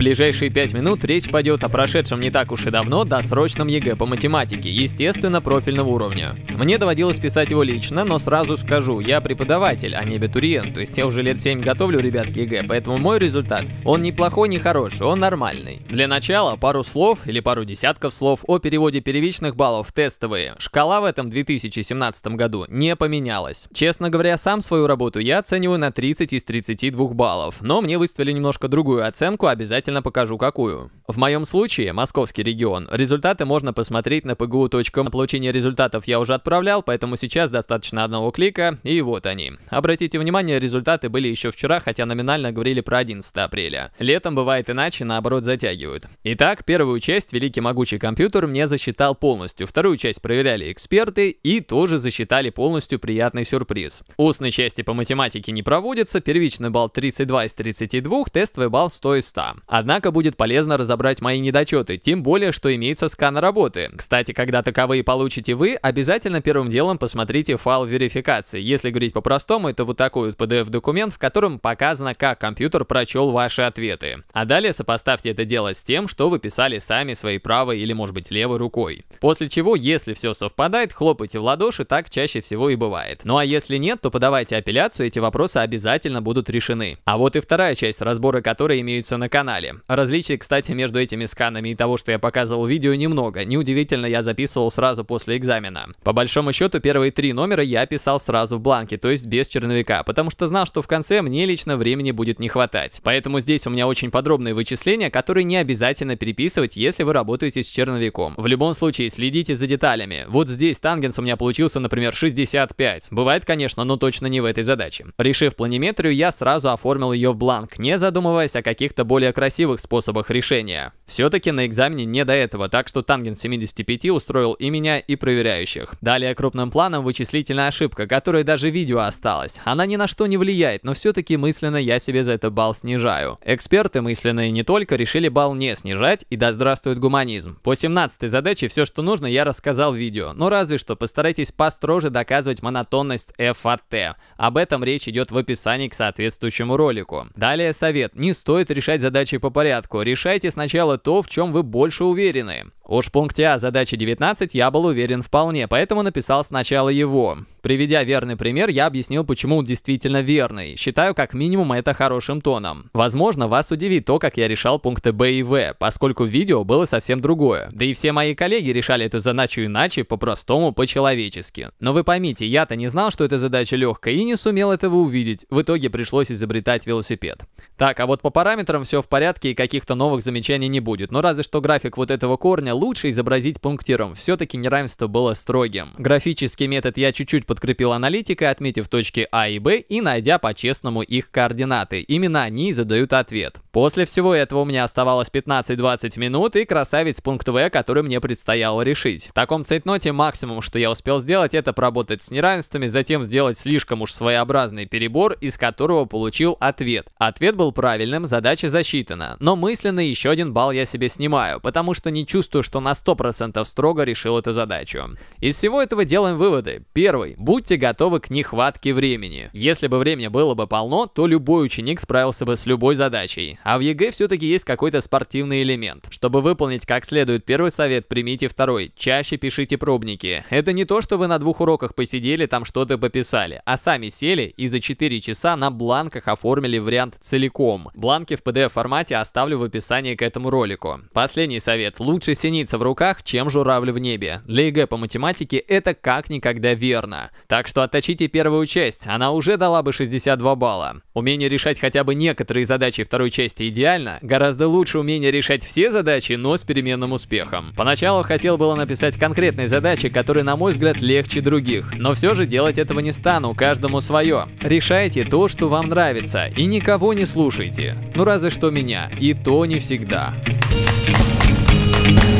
ближайшие пять минут речь пойдет о прошедшем не так уж и давно досрочном ЕГЭ по математике, естественно, профильного уровня. Мне доводилось писать его лично, но сразу скажу, я преподаватель, а не абитуриент, то есть я уже лет семь готовлю ребят к ЕГЭ, поэтому мой результат, он неплохой, не хороший, он нормальный. Для начала пару слов или пару десятков слов о переводе первичных баллов в тестовые. Шкала в этом 2017 году не поменялась. Честно говоря, сам свою работу я оцениваю на 30 из 32 баллов, но мне выставили немножко другую оценку, обязательно обязательно покажу какую. В моем случае, московский регион, результаты можно посмотреть на pgu.com. Получение результатов я уже отправлял, поэтому сейчас достаточно одного клика, и вот они. Обратите внимание, результаты были еще вчера, хотя номинально говорили про 11 апреля. Летом бывает иначе, наоборот затягивают. Итак, первую часть «Великий могучий компьютер» мне засчитал полностью, вторую часть проверяли эксперты и тоже засчитали полностью приятный сюрприз. Устной части по математике не проводится, первичный балл 32 из 32, тестовый балл 100 из 100. А Однако будет полезно разобрать мои недочеты, тем более, что имеется скан работы. Кстати, когда таковые получите вы, обязательно первым делом посмотрите файл верификации. Если говорить по-простому, это вот такой вот PDF-документ, в котором показано, как компьютер прочел ваши ответы. А далее сопоставьте это дело с тем, что вы писали сами своей правой или, может быть, левой рукой. После чего, если все совпадает, хлопайте в ладоши, так чаще всего и бывает. Ну а если нет, то подавайте апелляцию, эти вопросы обязательно будут решены. А вот и вторая часть разбора, которой имеются на канале сканами. Различий, кстати, между этими сканами и того, что я показывал в видео, немного. Неудивительно, я записывал сразу после экзамена. По большому счету, первые три номера я писал сразу в бланке, то есть без черновика, потому что знал, что в конце мне лично времени будет не хватать. Поэтому здесь у меня очень подробные вычисления, которые не обязательно переписывать, если вы работаете с черновиком. В любом случае, следите за деталями. Вот здесь тангенс у меня получился, например, 65. Бывает, конечно, но точно не в этой задаче. Решив планиметрию, я сразу оформил ее в бланк, не задумываясь о каких-то более красивых красивых способах решения. Все-таки на экзамене не до этого, так что тангент 75 устроил и меня, и проверяющих. Далее крупным планом вычислительная ошибка, которая даже видео осталась. Она ни на что не влияет, но все-таки мысленно я себе за это балл снижаю. Эксперты мысленные не только решили балл не снижать, и да здравствует гуманизм. По 17 задаче все, что нужно, я рассказал в видео, но ну, разве что постарайтесь построже доказывать монотонность F от а T. Об этом речь идет в описании к соответствующему ролику. Далее совет. Не стоит решать задачи по порядку. Решайте сначала то, в чем вы больше уверены. Уж в пункте А задачи 19 я был уверен вполне, поэтому написал сначала его. Приведя верный пример, я объяснил, почему он действительно верный. Считаю, как минимум, это хорошим тоном. Возможно, вас удивит то, как я решал пункты Б и В, поскольку видео было совсем другое. Да и все мои коллеги решали эту задачу иначе, по-простому, по-человечески. Но вы поймите, я-то не знал, что эта задача легкая и не сумел этого увидеть. В итоге пришлось изобретать велосипед. Так, а вот по параметрам все в порядке и каких-то новых замечаний не будет. Но ну, разве что график вот этого корня лучше изобразить пунктиром, все-таки неравенство было строгим. Графический метод я чуть-чуть подкрепил аналитикой, отметив точки А и Б и найдя по-честному их координаты. Именно они задают ответ. После всего этого у меня оставалось 15-20 минут и красавец пункт В, который мне предстояло решить. В таком цейтноте максимум, что я успел сделать, это поработать с неравенствами, затем сделать слишком уж своеобразный перебор, из которого получил ответ. Ответ был правильным, задача засчитана. Но мысленно еще один балл я себе снимаю, потому что не чувствую, что на 100% строго решил эту задачу. Из всего этого делаем выводы. Первый. Будьте готовы к нехватке времени. Если бы времени было бы полно, то любой ученик справился бы с любой задачей. А в ЕГЭ все-таки есть какой-то спортивный элемент. Чтобы выполнить как следует первый совет, примите второй. Чаще пишите пробники. Это не то, что вы на двух уроках посидели, там что-то пописали, а сами сели и за 4 часа на бланках оформили вариант целиком. Бланки в PDF-формате оставлю в описании к этому ролику. Последний совет. Лучше синий единица в руках, чем журавль в небе. Для ЕГЭ по математике это как никогда верно. Так что отточите первую часть, она уже дала бы 62 балла. Умение решать хотя бы некоторые задачи второй части идеально, гораздо лучше умение решать все задачи, но с переменным успехом. Поначалу хотел было написать конкретные задачи, которые, на мой взгляд, легче других. Но все же делать этого не стану, каждому свое. Решайте то, что вам нравится, и никого не слушайте. Ну разве что меня, и то не всегда. Thank you